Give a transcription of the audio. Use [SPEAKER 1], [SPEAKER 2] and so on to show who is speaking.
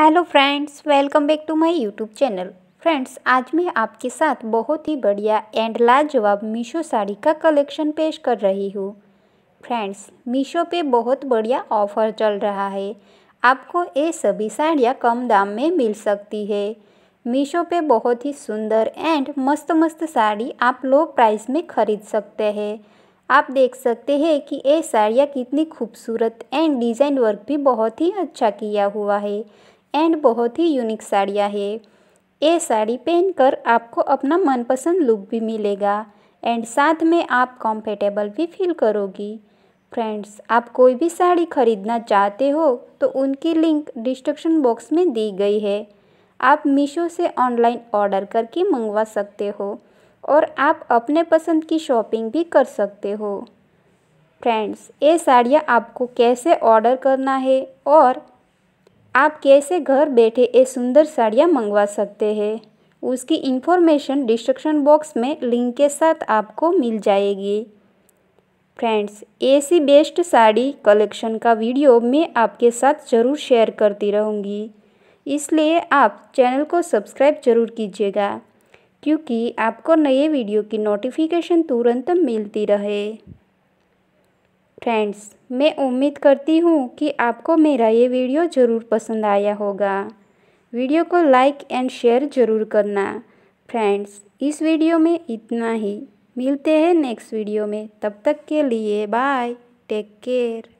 [SPEAKER 1] hello friends welcome back to my YouTube channel friends आज मैं आपके साथ बहुत ही बढ़िया एंड लाजवाब मीशो साड़ी का कलेक्शन पेश कर रही हूँ फ्रेंड्स मीशो पे बहुत बढ़िया ऑफर चल रहा है आपको ये सभी साड़ियाँ कम दाम में मिल सकती है मीशो पे बहुत ही सुंदर एंड मस्त मस्त साड़ी आप लो प्राइस में खरीद सकते हैं आप देख सकते हैं कि ये साड़ियाँ कितनी खूबसूरत एंड डिज़ाइन वर्क भी बहुत ही अच्छा किया हुआ है एंड बहुत ही यूनिक साड़ियाँ है ये साड़ी पहनकर आपको अपना मनपसंद लुक भी मिलेगा एंड साथ में आप कंफर्टेबल भी फील करोगी फ्रेंड्स आप कोई भी साड़ी खरीदना चाहते हो तो उनकी लिंक डिस्क्रिप्शन बॉक्स में दी गई है आप मीशो से ऑनलाइन ऑर्डर करके मंगवा सकते हो और आप अपने पसंद की शॉपिंग भी कर सकते हो फ्रेंड्स ये साड़ियाँ आपको कैसे ऑर्डर करना है और आप कैसे घर बैठे ये सुंदर साड़ियाँ मंगवा सकते हैं उसकी इन्फॉर्मेशन डिस्क्रिप्शन बॉक्स में लिंक के साथ आपको मिल जाएगी फ्रेंड्स ऐसी बेस्ट साड़ी कलेक्शन का वीडियो मैं आपके साथ ज़रूर शेयर करती रहूँगी इसलिए आप चैनल को सब्सक्राइब ज़रूर कीजिएगा क्योंकि आपको नए वीडियो की नोटिफिकेशन तुरंत मिलती रहे फ्रेंड्स मैं उम्मीद करती हूँ कि आपको मेरा ये वीडियो ज़रूर पसंद आया होगा वीडियो को लाइक एंड शेयर ज़रूर करना फ्रेंड्स इस वीडियो में इतना ही मिलते हैं नेक्स्ट वीडियो में तब तक के लिए बाय टेक केयर